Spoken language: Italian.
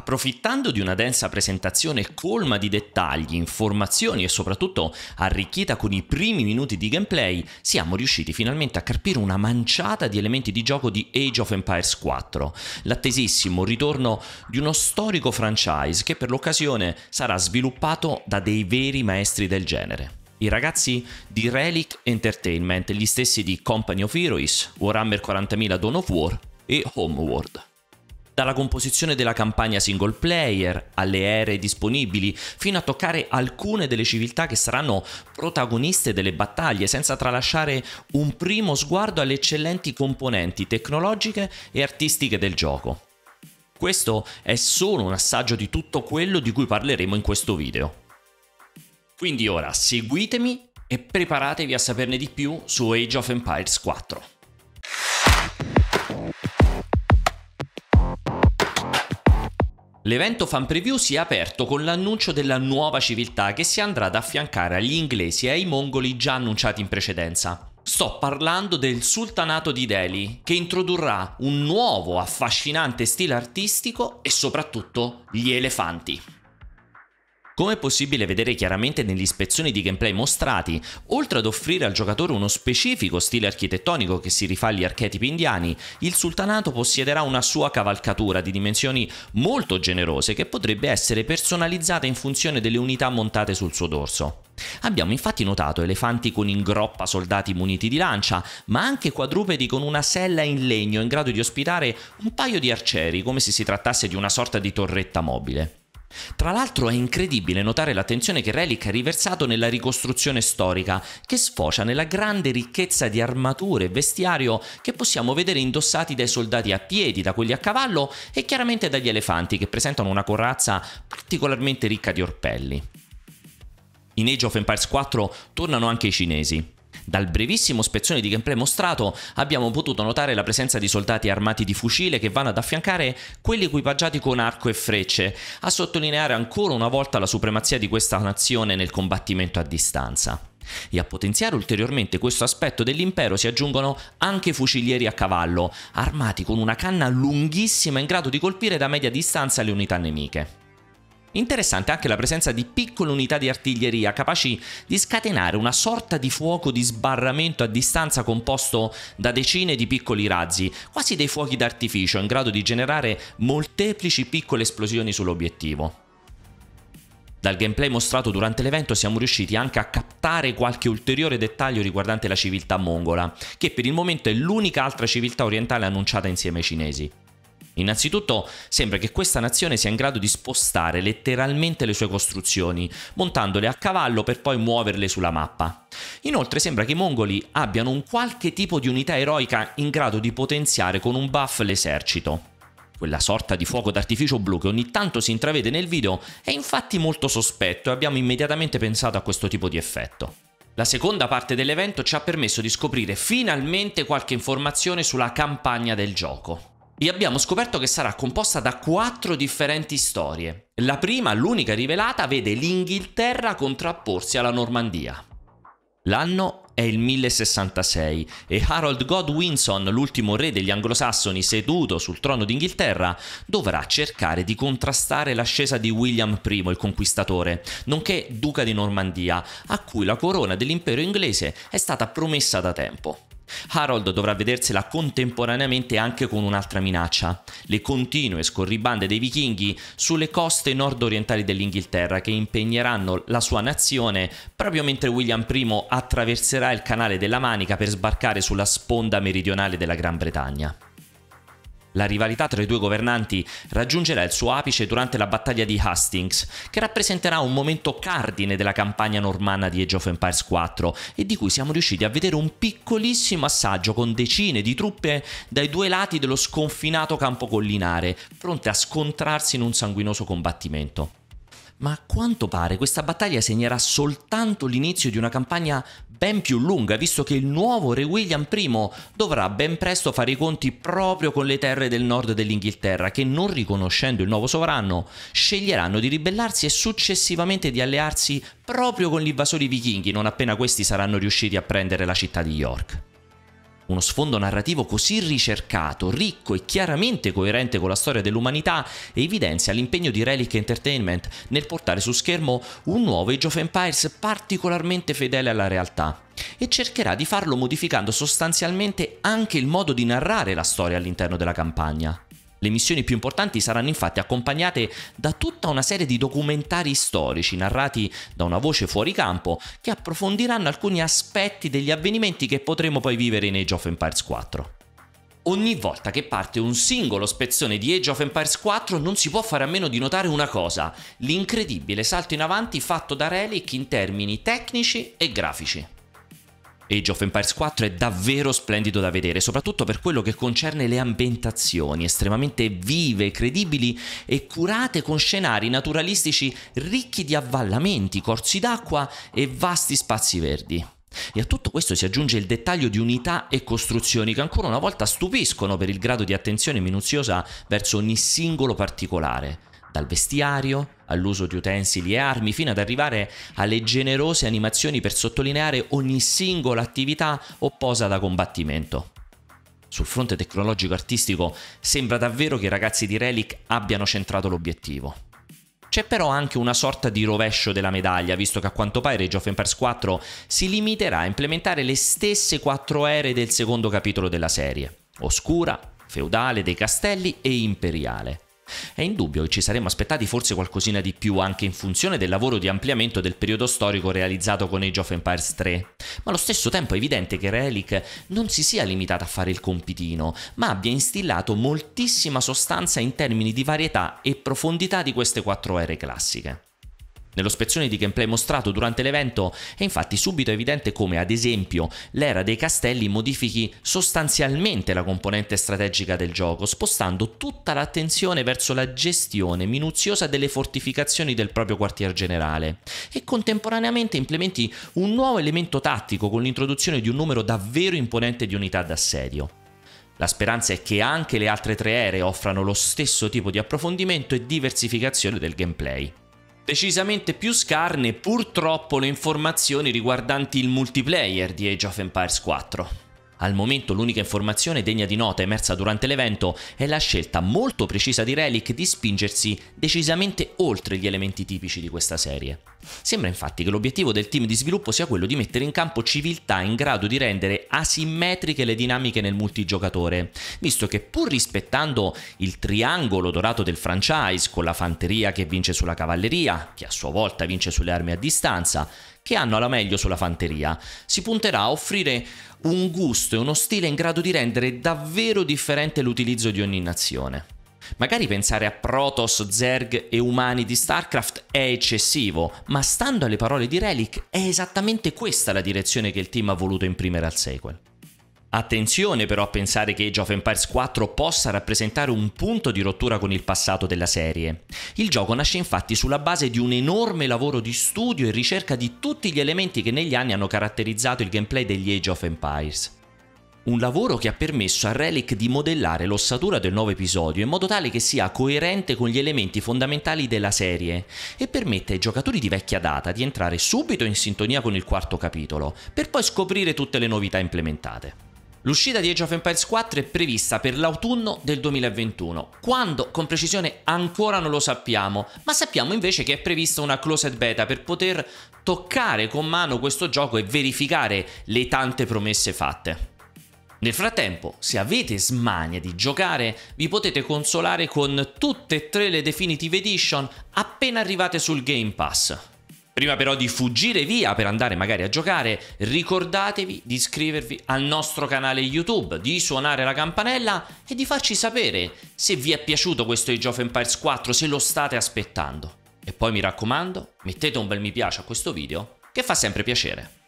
Approfittando di una densa presentazione colma di dettagli, informazioni e soprattutto arricchita con i primi minuti di gameplay, siamo riusciti finalmente a carpire una manciata di elementi di gioco di Age of Empires 4, l'attesissimo ritorno di uno storico franchise che per l'occasione sarà sviluppato da dei veri maestri del genere. I ragazzi di Relic Entertainment, gli stessi di Company of Heroes, Warhammer 40.000 Dawn of War e Homeworld dalla composizione della campagna single player alle aree disponibili, fino a toccare alcune delle civiltà che saranno protagoniste delle battaglie, senza tralasciare un primo sguardo alle eccellenti componenti tecnologiche e artistiche del gioco. Questo è solo un assaggio di tutto quello di cui parleremo in questo video. Quindi ora seguitemi e preparatevi a saperne di più su Age of Empires 4. L'evento fan preview si è aperto con l'annuncio della nuova civiltà che si andrà ad affiancare agli inglesi e ai mongoli già annunciati in precedenza. Sto parlando del Sultanato di Delhi, che introdurrà un nuovo affascinante stile artistico e soprattutto gli elefanti. Come è possibile vedere chiaramente nelle ispezioni di gameplay mostrati, oltre ad offrire al giocatore uno specifico stile architettonico che si rifà agli archetipi indiani, il sultanato possiederà una sua cavalcatura di dimensioni molto generose che potrebbe essere personalizzata in funzione delle unità montate sul suo dorso. Abbiamo infatti notato elefanti con in groppa soldati muniti di lancia, ma anche quadrupedi con una sella in legno in grado di ospitare un paio di arcieri, come se si trattasse di una sorta di torretta mobile. Tra l'altro è incredibile notare l'attenzione che Relic ha riversato nella ricostruzione storica, che sfocia nella grande ricchezza di armature e vestiario che possiamo vedere indossati dai soldati a piedi, da quelli a cavallo e chiaramente dagli elefanti che presentano una corazza particolarmente ricca di orpelli. In Age of Empires 4 tornano anche i cinesi, dal brevissimo spezzone di gameplay mostrato abbiamo potuto notare la presenza di soldati armati di fucile che vanno ad affiancare quelli equipaggiati con arco e frecce, a sottolineare ancora una volta la supremazia di questa nazione nel combattimento a distanza. E a potenziare ulteriormente questo aspetto dell'impero si aggiungono anche fucilieri a cavallo, armati con una canna lunghissima in grado di colpire da media distanza le unità nemiche. Interessante anche la presenza di piccole unità di artiglieria capaci di scatenare una sorta di fuoco di sbarramento a distanza composto da decine di piccoli razzi, quasi dei fuochi d'artificio in grado di generare molteplici piccole esplosioni sull'obiettivo. Dal gameplay mostrato durante l'evento siamo riusciti anche a captare qualche ulteriore dettaglio riguardante la civiltà mongola, che per il momento è l'unica altra civiltà orientale annunciata insieme ai cinesi. Innanzitutto sembra che questa nazione sia in grado di spostare letteralmente le sue costruzioni, montandole a cavallo per poi muoverle sulla mappa. Inoltre sembra che i mongoli abbiano un qualche tipo di unità eroica in grado di potenziare con un buff l'esercito. Quella sorta di fuoco d'artificio blu che ogni tanto si intravede nel video è infatti molto sospetto e abbiamo immediatamente pensato a questo tipo di effetto. La seconda parte dell'evento ci ha permesso di scoprire finalmente qualche informazione sulla campagna del gioco e abbiamo scoperto che sarà composta da quattro differenti storie. La prima, l'unica rivelata, vede l'Inghilterra contrapporsi alla Normandia. L'anno è il 1066 e Harold Godwinson, l'ultimo re degli anglosassoni seduto sul trono d'Inghilterra, dovrà cercare di contrastare l'ascesa di William I il conquistatore, nonché duca di Normandia, a cui la corona dell'impero inglese è stata promessa da tempo. Harold dovrà vedersela contemporaneamente anche con un'altra minaccia, le continue scorribande dei vichinghi sulle coste nord-orientali dell'Inghilterra che impegneranno la sua nazione proprio mentre William I attraverserà il canale della Manica per sbarcare sulla sponda meridionale della Gran Bretagna. La rivalità tra i due governanti raggiungerà il suo apice durante la battaglia di Hastings, che rappresenterà un momento cardine della campagna normanna di Age of Empires 4 e di cui siamo riusciti a vedere un piccolissimo assaggio con decine di truppe dai due lati dello sconfinato campo collinare, pronte a scontrarsi in un sanguinoso combattimento ma a quanto pare questa battaglia segnerà soltanto l'inizio di una campagna ben più lunga, visto che il nuovo re William I dovrà ben presto fare i conti proprio con le terre del nord dell'Inghilterra, che non riconoscendo il nuovo sovrano, sceglieranno di ribellarsi e successivamente di allearsi proprio con gli invasori vichinghi, non appena questi saranno riusciti a prendere la città di York uno sfondo narrativo così ricercato, ricco e chiaramente coerente con la storia dell'umanità, evidenzia l'impegno di Relic Entertainment nel portare su schermo un nuovo Age of Empires particolarmente fedele alla realtà e cercherà di farlo modificando sostanzialmente anche il modo di narrare la storia all'interno della campagna. Le missioni più importanti saranno infatti accompagnate da tutta una serie di documentari storici narrati da una voce fuori campo che approfondiranno alcuni aspetti degli avvenimenti che potremo poi vivere in Age of Empires 4. Ogni volta che parte un singolo spezzone di Age of Empires 4 non si può fare a meno di notare una cosa, l'incredibile salto in avanti fatto da Relic in termini tecnici e grafici. Age of Empires 4 è davvero splendido da vedere, soprattutto per quello che concerne le ambientazioni, estremamente vive, credibili e curate con scenari naturalistici ricchi di avvallamenti, corsi d'acqua e vasti spazi verdi. E a tutto questo si aggiunge il dettaglio di unità e costruzioni che ancora una volta stupiscono per il grado di attenzione minuziosa verso ogni singolo particolare dal vestiario all'uso di utensili e armi, fino ad arrivare alle generose animazioni per sottolineare ogni singola attività o posa da combattimento. Sul fronte tecnologico-artistico sembra davvero che i ragazzi di Relic abbiano centrato l'obiettivo. C'è però anche una sorta di rovescio della medaglia, visto che a quanto pare Age of Empires 4 si limiterà a implementare le stesse quattro ere del secondo capitolo della serie, oscura, feudale, dei castelli e imperiale è indubbio che ci saremmo aspettati forse qualcosina di più anche in funzione del lavoro di ampliamento del periodo storico realizzato con Age of Empires 3, ma allo stesso tempo è evidente che Relic non si sia limitata a fare il compitino, ma abbia instillato moltissima sostanza in termini di varietà e profondità di queste quattro ere classiche. Nello spezzone di gameplay mostrato durante l'evento è infatti subito evidente come, ad esempio, l'era dei castelli modifichi sostanzialmente la componente strategica del gioco, spostando tutta l'attenzione verso la gestione minuziosa delle fortificazioni del proprio quartier generale e contemporaneamente implementi un nuovo elemento tattico con l'introduzione di un numero davvero imponente di unità d'assedio. La speranza è che anche le altre tre ere offrano lo stesso tipo di approfondimento e diversificazione del gameplay. Decisamente più scarne purtroppo le informazioni riguardanti il multiplayer di Age of Empires 4. Al momento l'unica informazione degna di nota emersa durante l'evento è la scelta molto precisa di Relic di spingersi decisamente oltre gli elementi tipici di questa serie. Sembra infatti che l'obiettivo del team di sviluppo sia quello di mettere in campo civiltà in grado di rendere asimmetriche le dinamiche nel multigiocatore, visto che pur rispettando il triangolo dorato del franchise con la fanteria che vince sulla cavalleria, che a sua volta vince sulle armi a distanza, che hanno alla meglio sulla fanteria. Si punterà a offrire un gusto e uno stile in grado di rendere davvero differente l'utilizzo di ogni nazione. Magari pensare a Protoss, Zerg e umani di StarCraft è eccessivo, ma stando alle parole di Relic è esattamente questa la direzione che il team ha voluto imprimere al sequel. Attenzione però a pensare che Age of Empires 4 possa rappresentare un punto di rottura con il passato della serie. Il gioco nasce infatti sulla base di un enorme lavoro di studio e ricerca di tutti gli elementi che negli anni hanno caratterizzato il gameplay degli Age of Empires. Un lavoro che ha permesso a Relic di modellare l'ossatura del nuovo episodio in modo tale che sia coerente con gli elementi fondamentali della serie e permette ai giocatori di vecchia data di entrare subito in sintonia con il quarto capitolo, per poi scoprire tutte le novità implementate. L'uscita di Age of Empires 4 è prevista per l'autunno del 2021, quando con precisione ancora non lo sappiamo, ma sappiamo invece che è prevista una closed beta per poter toccare con mano questo gioco e verificare le tante promesse fatte. Nel frattempo, se avete smania di giocare, vi potete consolare con tutte e tre le Definitive Edition appena arrivate sul Game Pass. Prima però di fuggire via per andare magari a giocare, ricordatevi di iscrivervi al nostro canale YouTube, di suonare la campanella e di farci sapere se vi è piaciuto questo Age of Empires 4, se lo state aspettando. E poi mi raccomando, mettete un bel mi piace a questo video, che fa sempre piacere.